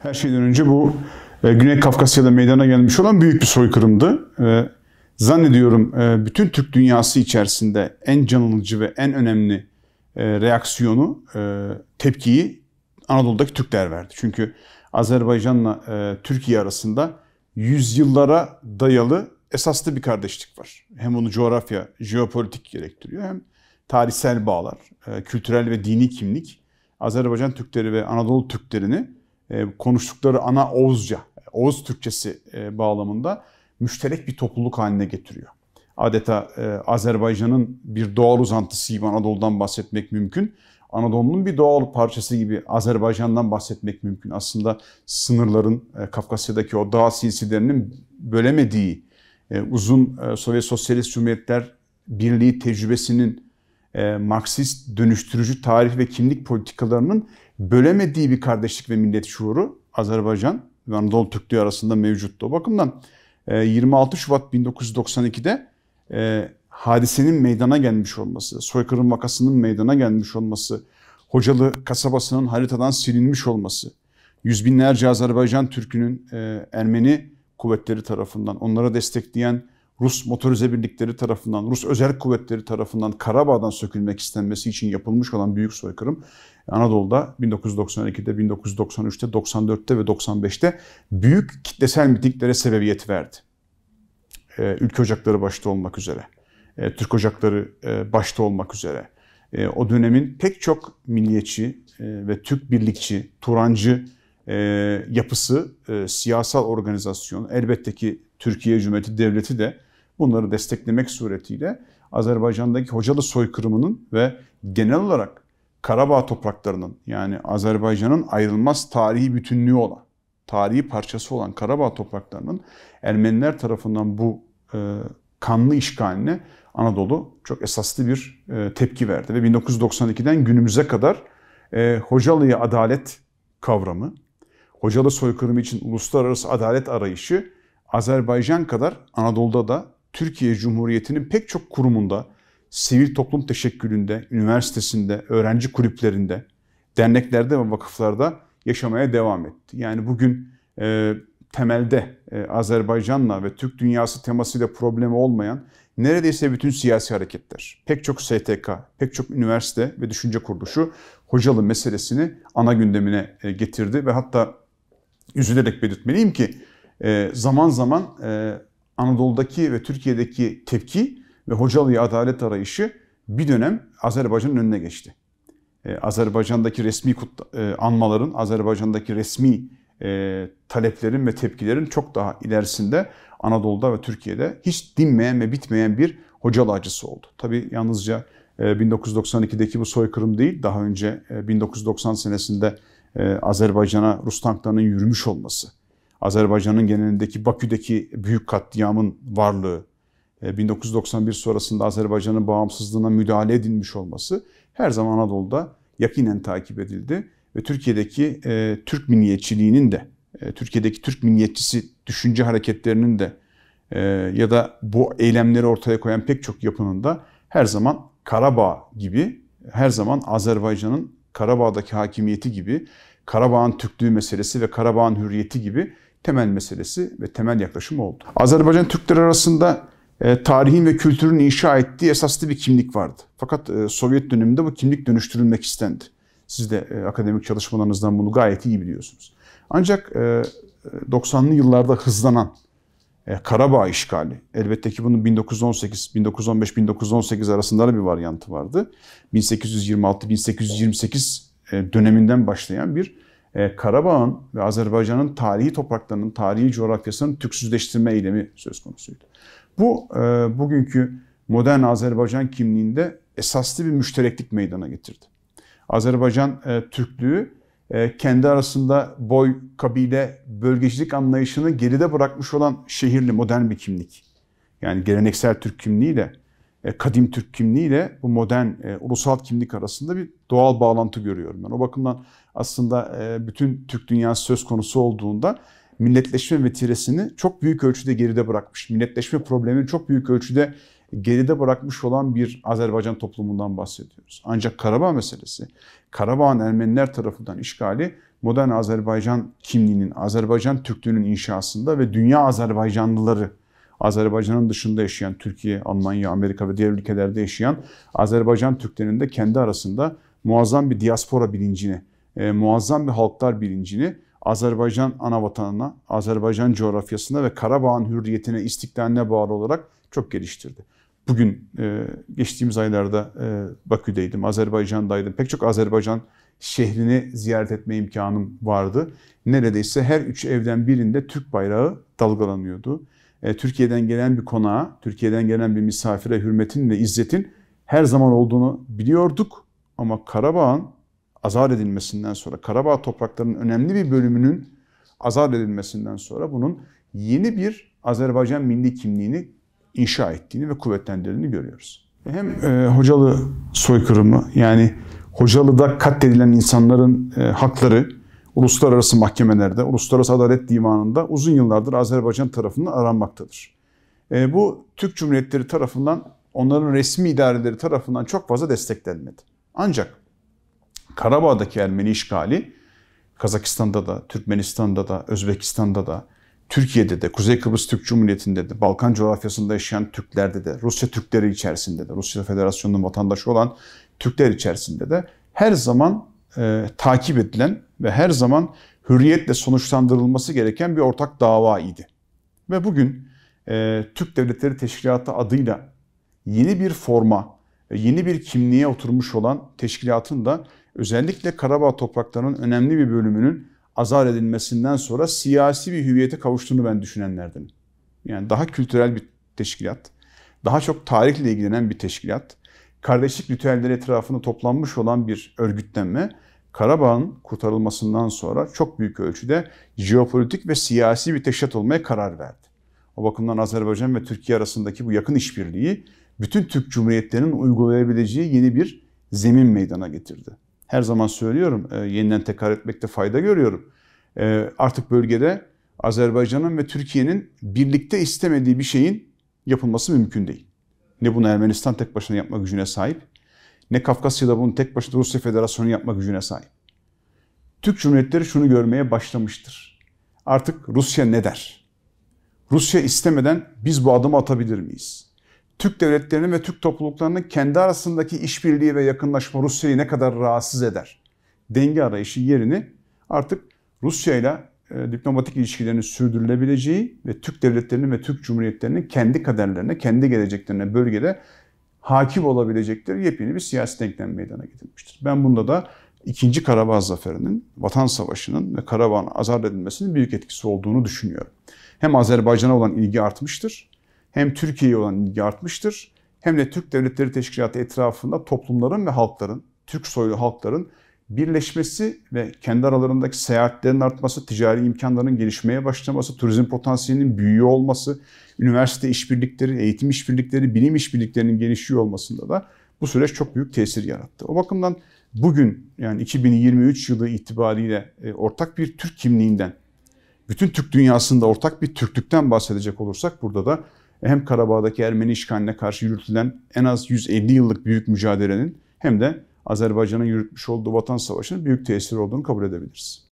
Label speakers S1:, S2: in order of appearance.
S1: her şeyden önce bu e, Güney Kafkasya'da meydana gelmiş olan büyük bir soykırımdı. E, zannediyorum e, bütün Türk dünyası içerisinde en canlıcı ve en önemli reaksiyonu, e, tepkiyi Anadolu'daki Türkler verdi. Çünkü Azerbaycan'la Türkiye arasında yüzyıllara dayalı esaslı bir kardeşlik var. Hem onu coğrafya, jeopolitik gerektiriyor hem tarihsel bağlar, kültürel ve dini kimlik Azerbaycan Türkleri ve Anadolu Türklerini e, konuştukları ana Oğuzca, Oğuz Türkçesi e, bağlamında müşterek bir topluluk haline getiriyor. Adeta e, Azerbaycan'ın bir doğal uzantısı gibi Anadolu'dan bahsetmek mümkün. Anadolu'nun bir doğal parçası gibi Azerbaycan'dan bahsetmek mümkün. Aslında sınırların Kafkasya'daki o dağ silsilerinin bölemediği uzun Sovyet Sosyalist Cumhuriyetler Birliği tecrübesinin e, Marksist dönüştürücü tarih ve kimlik politikalarının bölemediği bir kardeşlik ve millet şuuru Azerbaycan ve Anadolu Türklüğü arasında mevcuttu. O bakımdan e, 26 Şubat 1992'de e, hadisenin meydana gelmiş olması, soykırım vakasının meydana gelmiş olması, Hocalı kasabasının haritadan silinmiş olması, yüz binlerce Azerbaycan Türk'ünün e, Ermeni kuvvetleri tarafından onlara destekleyen Rus motorize birlikleri tarafından, Rus özel kuvvetleri tarafından Karabağ'dan sökülmek istenmesi için yapılmış olan büyük soykırım e, Anadolu'da 1992'de, 1993'te, 94'te ve 95'te büyük kitlesel mitinglere sebebiyet verdi. E, ülke Ocakları başta olmak üzere, e, Türk Ocakları başta olmak üzere. O dönemin pek çok milliyetçi ve Türk birlikçi, Turancı yapısı, siyasal organizasyon, elbette ki Türkiye Cumhuriyeti Devleti de Bunları desteklemek suretiyle Azerbaycan'daki hocalı soykırımının ve genel olarak Karabağ topraklarının yani Azerbaycan'ın ayrılmaz tarihi bütünlüğü olan, tarihi parçası olan Karabağ topraklarının Ermeniler tarafından bu e, kanlı işgaline Anadolu çok esaslı bir e, tepki verdi. Ve 1992'den günümüze kadar e, Hocalı'ya adalet kavramı, Hocalı soykırımı için uluslararası adalet arayışı Azerbaycan kadar Anadolu'da da Türkiye Cumhuriyeti'nin pek çok kurumunda, sivil toplum teşekkülünde, üniversitesinde, öğrenci kulüplerinde, derneklerde ve vakıflarda yaşamaya devam etti. Yani bugün e, temelde e, Azerbaycan'la ve Türk dünyası temasıyla problemi olmayan neredeyse bütün siyasi hareketler, pek çok STK, pek çok üniversite ve düşünce kuruluşu hocalı meselesini ana gündemine e, getirdi ve hatta üzülerek belirtmeliyim ki e, zaman zaman e, Anadolu'daki ve Türkiye'deki tepki ve Hocalı'ya adalet arayışı bir dönem Azerbaycan'ın önüne geçti. Ee, Azerbaycan'daki resmi kutla, e, anmaların, Azerbaycan'daki resmi e, taleplerin ve tepkilerin çok daha ilerisinde Anadolu'da ve Türkiye'de hiç dinmeyen ve bitmeyen bir hocalı acısı oldu. Tabi yalnızca e, 1992'deki bu soykırım değil, daha önce e, 1990 senesinde e, Azerbaycan'a Rus tanklarının yürümüş olması, Azerbaycan'ın genelindeki Bakü'deki büyük katliamın varlığı, 1991 e, sonrasında Azerbaycan'ın bağımsızlığına müdahale edilmiş olması her zaman Anadolu'da yakinen takip edildi. Ve Türkiye'deki e, Türk milliyetçiliğinin de, e, Türkiye'deki Türk milliyetçisi düşünce hareketlerinin de e, ya da bu eylemleri ortaya koyan pek çok yapının da her zaman Karabağ gibi, her zaman Azerbaycan'ın Karabağ'daki hakimiyeti gibi, Karabağ'ın Türklüğü meselesi ve Karabağ'ın hürriyeti gibi temel meselesi ve temel yaklaşım oldu. Azerbaycan Türkleri arasında e, tarihin ve kültürün inşa ettiği esaslı bir kimlik vardı. Fakat e, Sovyet döneminde bu kimlik dönüştürülmek istendi. Siz de e, akademik çalışmalarınızdan bunu gayet iyi biliyorsunuz. Ancak 90'lı yıllarda hızlanan Karabağ işgali, elbette ki bunun 1918, 1915, 1918 arasında da bir varyantı vardı. 1826, 1828 döneminden başlayan bir e, Karabağ'ın ve Azerbaycan'ın tarihi topraklarının, tarihi coğrafyasının Türksüzleştirme eylemi söz konusuydu. Bu e, bugünkü modern Azerbaycan kimliğinde esaslı bir müştereklik meydana getirdi. Azerbaycan e, Türklüğü e, kendi arasında boy, kabile, bölgecilik anlayışını geride bırakmış olan şehirli modern bir kimlik. Yani geleneksel Türk kimliğiyle e, kadim Türk kimliğiyle bu modern e, ulusal kimlik arasında bir doğal bağlantı görüyorum ben. O bakımdan aslında e, bütün Türk dünyası söz konusu olduğunda milletleşme vetiresini çok büyük ölçüde geride bırakmış. Milletleşme problemini çok büyük ölçüde geride bırakmış olan bir Azerbaycan toplumundan bahsediyoruz. Ancak Karabağ meselesi, Karabağ'ın Ermeniler tarafından işgali modern Azerbaycan kimliğinin, Azerbaycan Türklüğünün inşasında ve dünya Azerbaycanlıları Azerbaycan'ın dışında yaşayan Türkiye, Almanya, Amerika ve diğer ülkelerde yaşayan Azerbaycan Türklerinin de kendi arasında muazzam bir diaspora bilincini, e, muazzam bir halklar bilincini Azerbaycan anavatanına, Azerbaycan coğrafyasına ve Karabağ'ın hürriyetine, istiklaline bağlı olarak çok geliştirdi. Bugün e, geçtiğimiz aylarda e, Bakü'deydim, Azerbaycan'daydım. Pek çok Azerbaycan şehrini ziyaret etme imkanım vardı. Neredeyse her üç evden birinde Türk bayrağı dalgalanıyordu. E, Türkiye'den gelen bir konağa, Türkiye'den gelen bir misafire hürmetin ve izzetin her zaman olduğunu biliyorduk. Ama Karabağ'ın azar edilmesinden sonra, Karabağ topraklarının önemli bir bölümünün azar edilmesinden sonra bunun yeni bir Azerbaycan milli kimliğini inşa ettiğini ve kuvvetlendirdiğini görüyoruz. Hem e, Hocalı soykırımı yani Hocalı'da katledilen insanların e, hakları, uluslararası mahkemelerde, Uluslararası Adalet Divanı'nda uzun yıllardır Azerbaycan tarafından aranmaktadır. E, bu Türk Cumhuriyetleri tarafından, onların resmi idareleri tarafından çok fazla desteklenmedi. Ancak Karabağ'daki Ermeni işgali, Kazakistan'da da, Türkmenistan'da da, Özbekistan'da da, Türkiye'de de, Kuzey Kıbrıs Türk Cumhuriyeti'nde de, Balkan coğrafyasında yaşayan Türklerde de, Rusya Türkleri içerisinde de, Rusya Federasyonu'nun vatandaşı olan Türkler içerisinde de her zaman e, takip edilen ve her zaman hürriyetle sonuçlandırılması gereken bir ortak dava idi. Ve bugün e, Türk Devletleri Teşkilatı adıyla yeni bir forma, e, yeni bir kimliğe oturmuş olan teşkilatın da özellikle Karabağ topraklarının önemli bir bölümünün azar edilmesinden sonra siyasi bir hüviyete kavuştuğunu ben düşünenlerdenim. Yani daha kültürel bir teşkilat, daha çok tarihle ilgilenen bir teşkilat, kardeşlik ritüelleri etrafında toplanmış olan bir örgütlenme Karabağ'ın kurtarılmasından sonra çok büyük ölçüde jeopolitik ve siyasi bir teşhat olmaya karar verdi. O bakımdan Azerbaycan ve Türkiye arasındaki bu yakın işbirliği bütün Türk Cumhuriyetlerinin uygulayabileceği yeni bir zemin meydana getirdi. Her zaman söylüyorum, e, yeniden tekrar etmekte fayda görüyorum. E, artık bölgede Azerbaycan'ın ve Türkiye'nin birlikte istemediği bir şeyin yapılması mümkün değil. Ne bunu Ermenistan tek başına yapma gücüne sahip ne Kafkasya'da bunun tek başına Rusya Federasyonu yapma gücüne sahip. Türk Cumhuriyetleri şunu görmeye başlamıştır. Artık Rusya ne der? Rusya istemeden biz bu adımı atabilir miyiz? Türk devletlerinin ve Türk topluluklarının kendi arasındaki işbirliği ve yakınlaşma Rusya'yı ne kadar rahatsız eder? Denge arayışı yerini artık Rusya ile e, diplomatik ilişkilerin sürdürülebileceği ve Türk devletlerinin ve Türk cumhuriyetlerinin kendi kaderlerine, kendi geleceklerine bölgede hakim olabilecekleri yepyeni bir siyasi denklem meydana getirmiştir. Ben bunda da ikinci Karabağ Zaferi'nin, Vatan Savaşı'nın ve Karabağ'ın azat edilmesinin büyük etkisi olduğunu düşünüyorum. Hem Azerbaycan'a olan ilgi artmıştır, hem Türkiye'ye olan ilgi artmıştır, hem de Türk Devletleri Teşkilatı etrafında toplumların ve halkların, Türk soylu halkların birleşmesi ve kendi aralarındaki seyahatlerin artması, ticari imkanların gelişmeye başlaması, turizm potansiyelinin büyüyor olması, üniversite işbirlikleri, eğitim işbirlikleri, bilim işbirliklerinin gelişiyor olmasında da bu süreç çok büyük tesir yarattı. O bakımdan bugün yani 2023 yılı itibariyle e, ortak bir Türk kimliğinden, bütün Türk dünyasında ortak bir Türklükten bahsedecek olursak burada da hem Karabağ'daki Ermeni işgaline karşı yürütülen en az 150 yıllık büyük mücadelenin hem de Azerbaycan'ın yürütmüş olduğu vatan savaşının büyük tesiri olduğunu kabul edebiliriz.